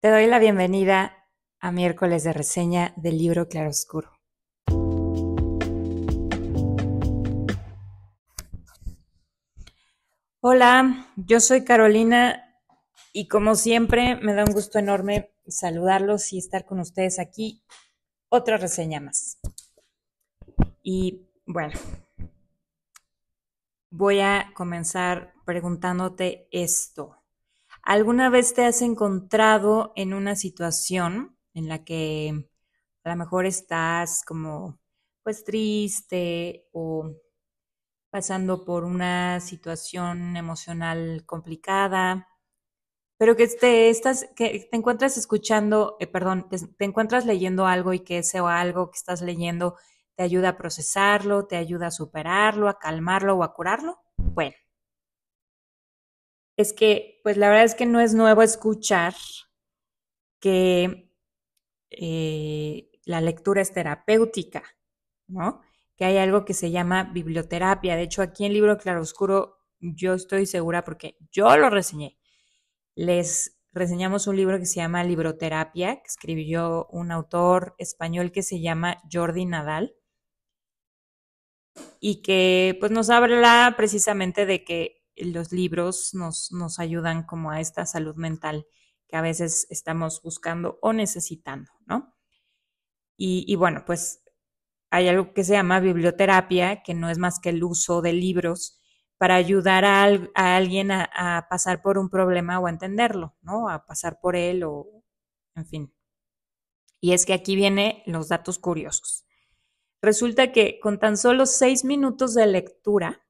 Te doy la bienvenida a miércoles de reseña del libro Claroscuro. Hola, yo soy Carolina y como siempre me da un gusto enorme saludarlos y estar con ustedes aquí. Otra reseña más. Y bueno, voy a comenzar preguntándote esto. ¿Alguna vez te has encontrado en una situación en la que a lo mejor estás como pues triste o pasando por una situación emocional complicada, pero que te estás, que te encuentras escuchando, eh, perdón, te, te encuentras leyendo algo y que ese o algo que estás leyendo te ayuda a procesarlo, te ayuda a superarlo, a calmarlo o a curarlo? Bueno, es que, pues la verdad es que no es nuevo escuchar que eh, la lectura es terapéutica, ¿no? Que hay algo que se llama biblioterapia. De hecho, aquí en Libro Claroscuro, yo estoy segura porque yo lo reseñé. Les reseñamos un libro que se llama Libroterapia, que escribió un autor español que se llama Jordi Nadal y que pues nos habla precisamente de que los libros nos, ayudan como a esta salud mental que a veces estamos buscando o necesitando, ¿no? Y, bueno, pues hay algo que se llama biblioterapia, que no es más que el uso de libros para ayudar a, alguien a, a, pasar por un problema o a entenderlo, ¿no? A pasar por él o, en fin. Y es que aquí vienen los datos curiosos. Resulta que con tan solo seis minutos de lectura,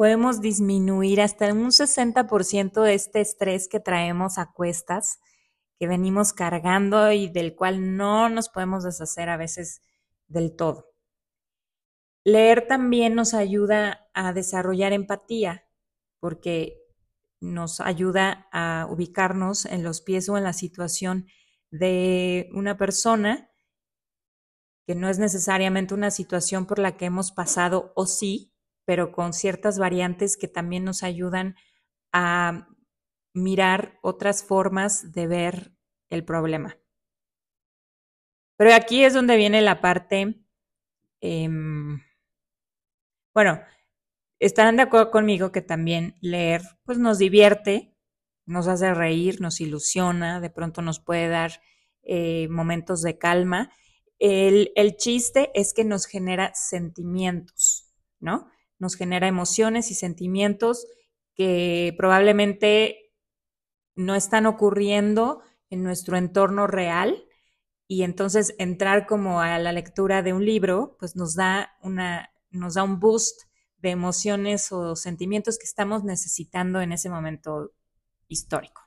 podemos disminuir hasta un 60% este estrés que traemos a cuestas, que venimos cargando y del cual no nos podemos deshacer a veces del todo. Leer también nos ayuda a desarrollar empatía, porque nos ayuda a ubicarnos en los pies o en la situación de una persona, que no es necesariamente una situación por la que hemos pasado o sí, pero con ciertas variantes que también nos ayudan a mirar otras formas de ver el problema. Pero aquí es donde viene la parte, em, bueno, estarán de acuerdo conmigo que también leer pues nos divierte, nos hace reír, nos ilusiona, de pronto nos puede dar eh, momentos de calma. el, chiste es que nos genera sentimientos, ¿no? nos genera emociones y sentimientos que probablemente no están ocurriendo en nuestro entorno real y entonces entrar como a la lectura de un libro pues nos da una nos da un boost de emociones o sentimientos que estamos necesitando en ese momento histórico.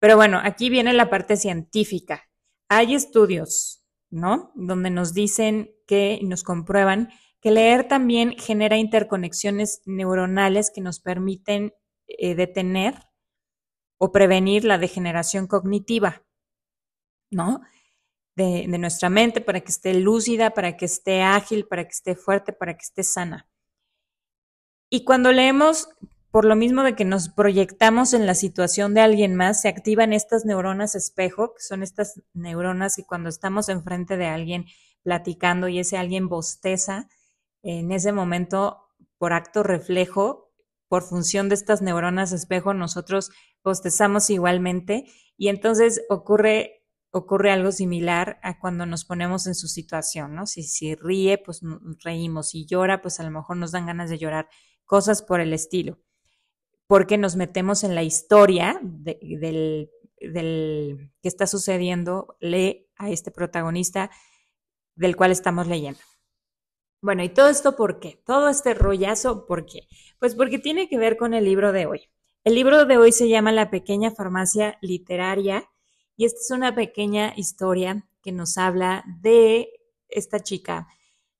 Pero bueno, aquí viene la parte científica. Hay estudios, ¿no? Donde nos dicen que nos comprueban que leer también genera interconexiones neuronales que nos permiten eh, detener o prevenir la degeneración cognitiva, ¿no? De, de, nuestra mente para que esté lúcida, para que esté ágil, para que esté fuerte, para que esté sana. Y cuando leemos, por lo mismo de que nos proyectamos en la situación de alguien más, se activan estas neuronas espejo, que son estas neuronas que cuando estamos enfrente de alguien platicando y ese alguien bosteza, en ese momento, por acto reflejo, por función de estas neuronas espejo, nosotros postezamos igualmente y entonces ocurre ocurre algo similar a cuando nos ponemos en su situación, ¿no? Si, si ríe, pues reímos, si llora, pues a lo mejor nos dan ganas de llorar, cosas por el estilo, porque nos metemos en la historia del que está sucediendo, lee a este protagonista del cual estamos leyendo. Bueno, ¿y todo esto por qué? Todo este rollazo, ¿por qué? Pues porque tiene que ver con el libro de hoy. El libro de hoy se llama La pequeña farmacia literaria y esta es una pequeña historia que nos habla de esta chica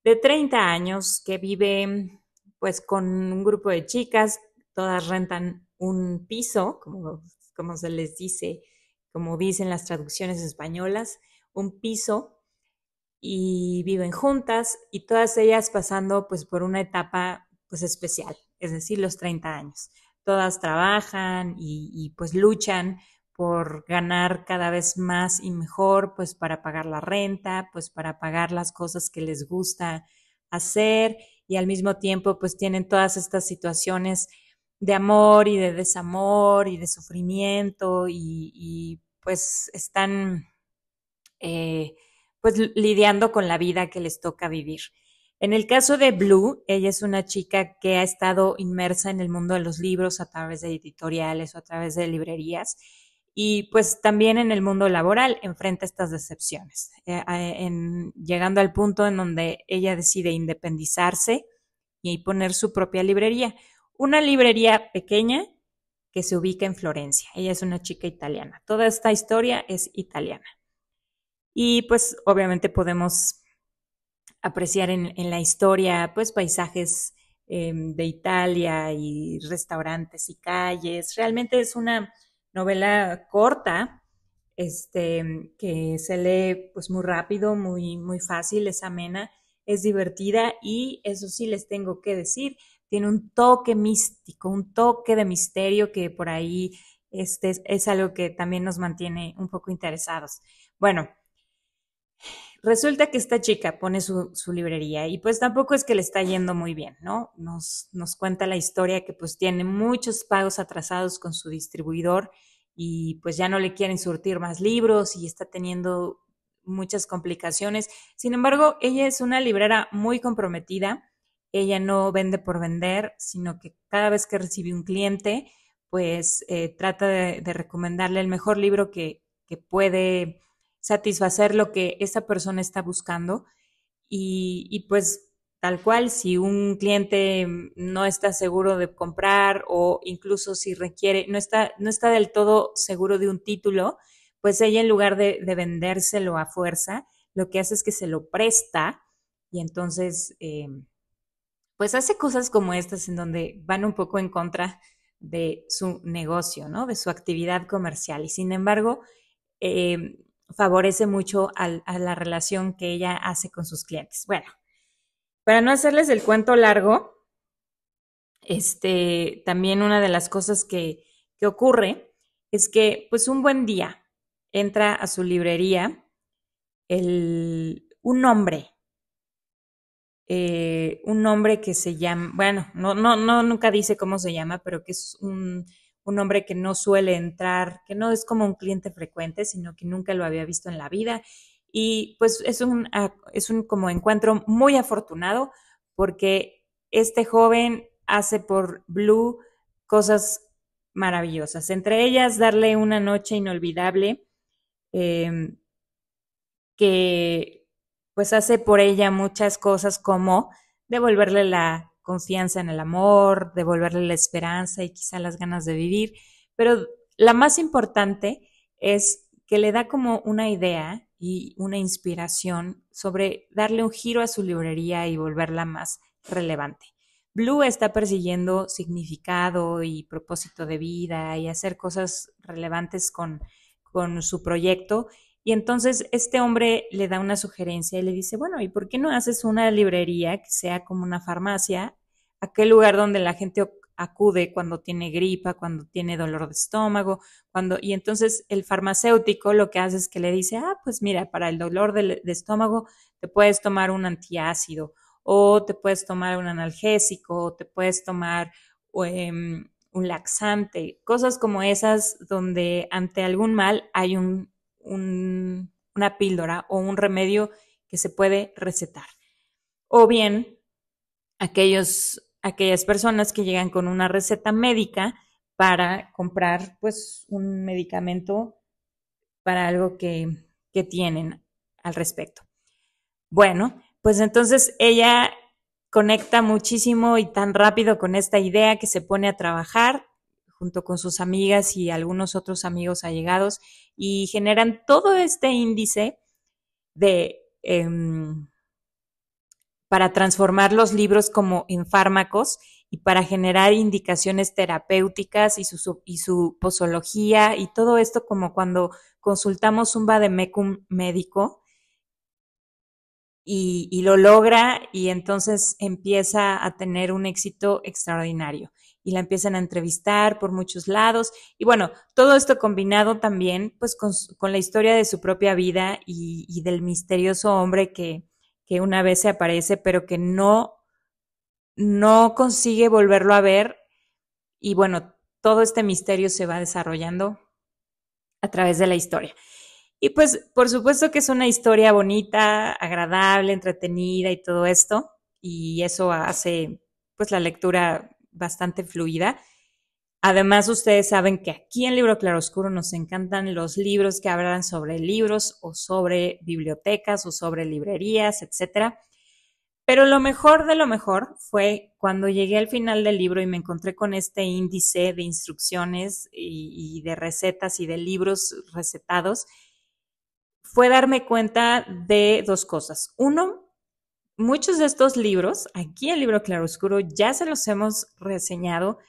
de 30 años que vive pues con un grupo de chicas, todas rentan un piso, como, como se les dice, como dicen las traducciones españolas, un piso y viven juntas y todas ellas pasando pues por una etapa pues especial, es decir, los 30 años. Todas trabajan y, pues luchan por ganar cada vez más y mejor, pues para pagar la renta, pues para pagar las cosas que les gusta hacer y al mismo tiempo pues tienen todas estas situaciones de amor y de desamor y de sufrimiento y, pues están eh, pues lidiando con la vida que les toca vivir. En el caso de Blue, ella es una chica que ha estado inmersa en el mundo de los libros a través de editoriales o a través de librerías y pues también en el mundo laboral enfrenta estas decepciones, eh, eh, llegando al punto en donde ella decide independizarse y poner su propia librería, una librería pequeña que se ubica en Florencia. Ella es una chica italiana. Toda esta historia es italiana. Y pues obviamente podemos apreciar en, la historia pues paisajes em, de Italia y restaurantes y calles. Realmente es una novela corta, este, que se lee pues muy rápido, muy, muy fácil, es amena, es divertida y eso sí les tengo que decir, tiene un toque místico, un toque de misterio que por ahí este, es algo que también nos mantiene un poco interesados. Bueno, Resulta que esta chica pone su, librería y pues tampoco es que le está yendo muy bien, ¿no? Nos, nos cuenta la historia que pues tiene muchos pagos atrasados con su distribuidor y pues ya no le quieren surtir más libros y está teniendo muchas complicaciones. Sin embargo, ella es una librera muy comprometida. Ella no vende por vender, sino que cada vez que recibe un cliente, pues eh, trata de, de recomendarle el mejor libro que, que puede satisfacer lo que esa persona está buscando. Y, y, pues tal cual, si un cliente no está seguro de comprar o incluso si requiere, no está, no está del todo seguro de un título, pues ella en lugar de, vendérselo a fuerza, lo que hace es que se lo presta y entonces, em, pues hace cosas como estas en donde van un poco en contra de su negocio, ¿no? De su actividad comercial. Y sin embargo, em, favorece mucho a la relación que ella hace con sus clientes. Bueno, para no hacerles el cuento largo, este, también una de las cosas que, que ocurre es que, pues un buen día, entra a su librería el, un hombre, eh, un hombre que se llama, bueno, no, no, no, nunca dice cómo se llama, pero que es un un hombre que no suele entrar, que no es como un cliente frecuente, sino que nunca lo había visto en la vida. Y pues es un, es un como encuentro muy afortunado porque este joven hace por Blue cosas maravillosas, entre ellas darle una noche inolvidable em, que pues hace por ella muchas cosas como devolverle la confianza en el amor, devolverle la esperanza y quizá las ganas de vivir, pero la más importante es que le da como una idea y una inspiración sobre darle un giro a su librería y volverla más relevante. Blue está persiguiendo significado y propósito de vida y hacer cosas relevantes con, con su proyecto. Y entonces este hombre le da una sugerencia y le dice, bueno, ¿y por qué no haces una librería que sea como una farmacia aquel lugar donde la gente acude cuando tiene gripa, cuando tiene dolor de estómago, cuando y entonces el farmacéutico lo que hace es que le dice, ah, pues mira, para el dolor de, estómago te puedes tomar un antiácido o te puedes tomar un analgésico o te puedes tomar em, un laxante, cosas como esas donde ante algún mal hay un, una píldora o un remedio que se puede recetar. O bien aquellos aquellas personas que llegan con una receta médica para comprar pues un medicamento para algo que, tienen al respecto. Bueno, pues entonces ella conecta muchísimo y tan rápido con esta idea que se pone a trabajar junto con sus amigas y algunos otros amigos allegados y generan todo este índice de... Em, para transformar los libros como en fármacos y para generar indicaciones terapéuticas y su, y su posología y todo esto como cuando consultamos un vademecum médico y, lo logra y entonces empieza a tener un éxito extraordinario y la empiezan a entrevistar por muchos lados y bueno, todo esto combinado también pues con, la historia de su propia vida y del misterioso hombre que, que una vez se aparece, pero que no, no consigue volverlo a ver. Y bueno, todo este misterio se va desarrollando a través de la historia. Y pues, por supuesto que es una historia bonita, agradable, entretenida y todo esto. Y eso hace pues la lectura bastante fluida. Además, ustedes saben que aquí en Libro Claroscuro nos encantan los libros que hablan sobre libros o sobre bibliotecas o sobre librerías, etc. Pero lo mejor de lo mejor fue cuando llegué al final del libro y me encontré con este índice de instrucciones y, de recetas y de libros recetados, fue darme cuenta de dos cosas. Uno, muchos de estos libros, aquí en Libro Claroscuro, ya se los hemos reseñado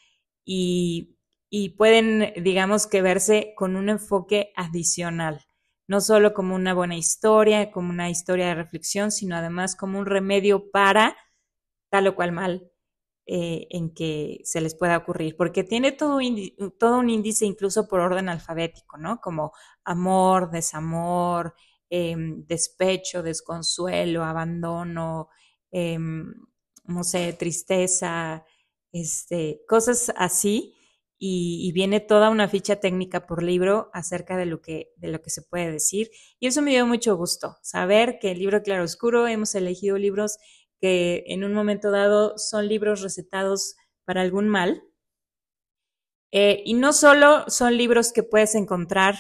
y, pueden, digamos, que verse con un enfoque adicional, no solo como una buena historia, como una historia de reflexión, sino además como un remedio para tal o cual mal eh, en que se les pueda ocurrir, porque tiene todo, todo un índice incluso por orden alfabético, ¿no? Como amor, desamor, em, despecho, desconsuelo, abandono, em, no sé, tristeza, este, cosas así. Y, viene toda una ficha técnica por libro acerca de lo, que, de lo que se puede decir. Y eso me dio mucho gusto, saber que el libro Claroscuro, hemos elegido libros que en un momento dado son libros recetados para algún mal. Eh, y no solo son libros que puedes encontrar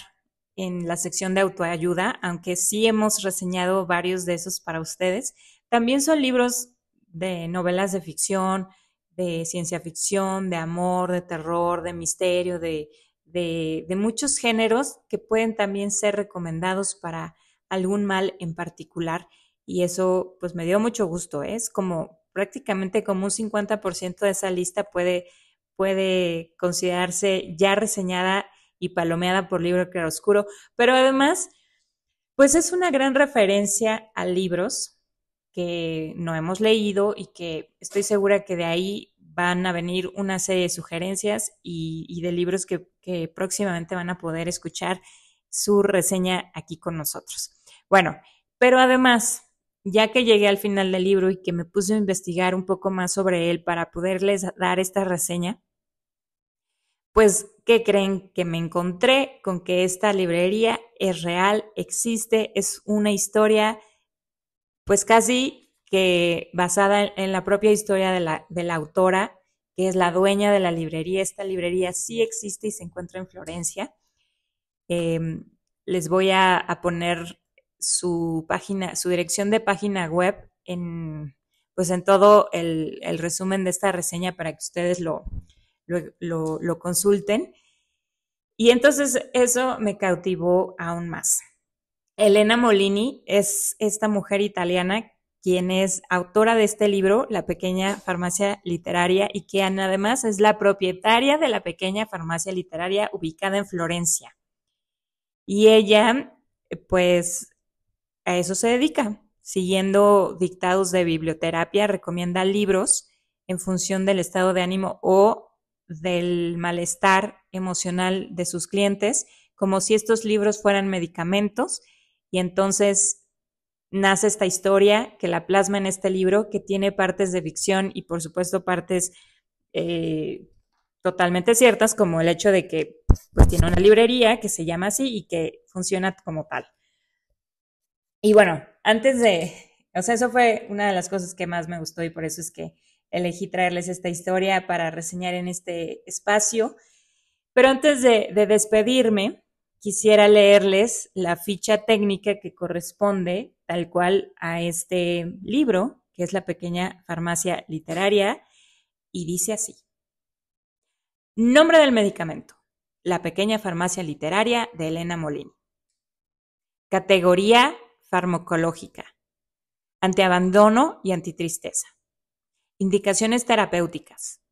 en la sección de autoayuda, aunque sí hemos reseñado varios de esos para ustedes, también son libros de novelas de ficción, de ciencia ficción, de amor, de terror, de misterio, de, de, muchos géneros que pueden también ser recomendados para algún mal en particular. Y eso pues me dio mucho gusto. ¿eh? Es como prácticamente como un 50% de esa lista puede, puede considerarse ya reseñada y palomeada por Libro Oscuro Pero además, pues es una gran referencia a libros que no hemos leído y que estoy segura que de ahí van a venir una serie de sugerencias y, de libros que, que, próximamente van a poder escuchar su reseña aquí con nosotros. Bueno, pero además, ya que llegué al final del libro y que me puse a investigar un poco más sobre él para poderles dar esta reseña, pues, ¿qué creen que me encontré con que esta librería es real, existe, es una historia pues casi que basada en, la propia historia de la, autora, que es la dueña de la librería. Esta librería sí existe y se encuentra en Florencia. Em, les voy a, poner su página, su dirección de página web en, pues en todo el, resumen de esta reseña para que ustedes lo, lo consulten. Y entonces eso me cautivó aún más. Elena Molini es esta mujer italiana quien es autora de este libro, La Pequeña Farmacia Literaria, y que además es la propietaria de la Pequeña Farmacia Literaria ubicada en Florencia. Y ella, pues, a eso se dedica, siguiendo dictados de biblioterapia, recomienda libros en función del estado de ánimo o del malestar emocional de sus clientes, como si estos libros fueran medicamentos y entonces nace esta historia que la plasma en este libro, que tiene partes de ficción y por supuesto partes eh, totalmente ciertas, como el hecho de que pues, tiene una librería que se llama así y que funciona como tal. Y bueno, antes de, o sea, eso fue una de las cosas que más me gustó y por eso es que elegí traerles esta historia para reseñar en este espacio. Pero antes de despedirme, quisiera leerles la ficha técnica que corresponde tal cual a este libro, que es La pequeña farmacia literaria, y dice así. Nombre del medicamento. La pequeña farmacia literaria de Elena Molini. Categoría farmacológica. Antiabandono y antitristeza. Indicaciones terapéuticas.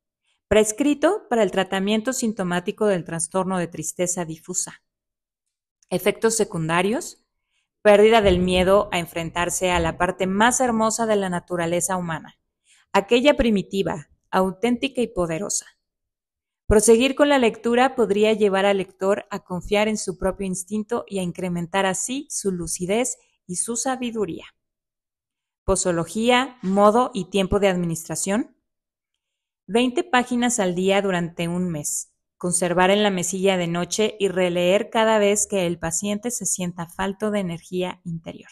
Prescrito para el tratamiento sintomático del trastorno de tristeza difusa Efectos secundarios, pérdida del miedo a enfrentarse a la parte más hermosa de la naturaleza humana, aquella primitiva, auténtica y poderosa. Proseguir con la lectura podría llevar al lector a confiar en su propio instinto y a incrementar así su lucidez y su sabiduría. Posología, modo y tiempo de administración. 20 páginas al día durante un mes conservar en la mesilla de noche y releer cada vez que el paciente se sienta falto de energía interior.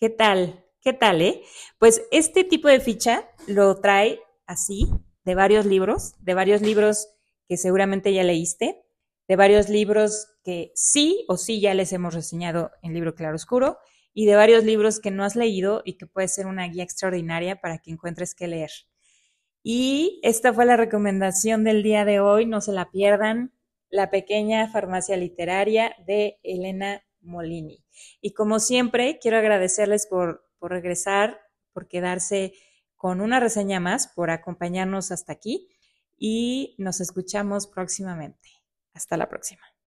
¿Qué tal? ¿Qué tal, eh? Pues este tipo de ficha lo trae así de varios libros, de varios libros que seguramente ya leíste, de varios libros que sí o sí ya les hemos reseñado en Libro Claro Oscuro y de varios libros que no has leído y que puede ser una guía extraordinaria para que encuentres qué leer. Y esta fue la recomendación del día de hoy, no se la pierdan, La pequeña farmacia literaria de Elena Molini. Y como siempre, quiero agradecerles por, por regresar, por quedarse con una reseña más, por acompañarnos hasta aquí y nos escuchamos próximamente. Hasta la próxima.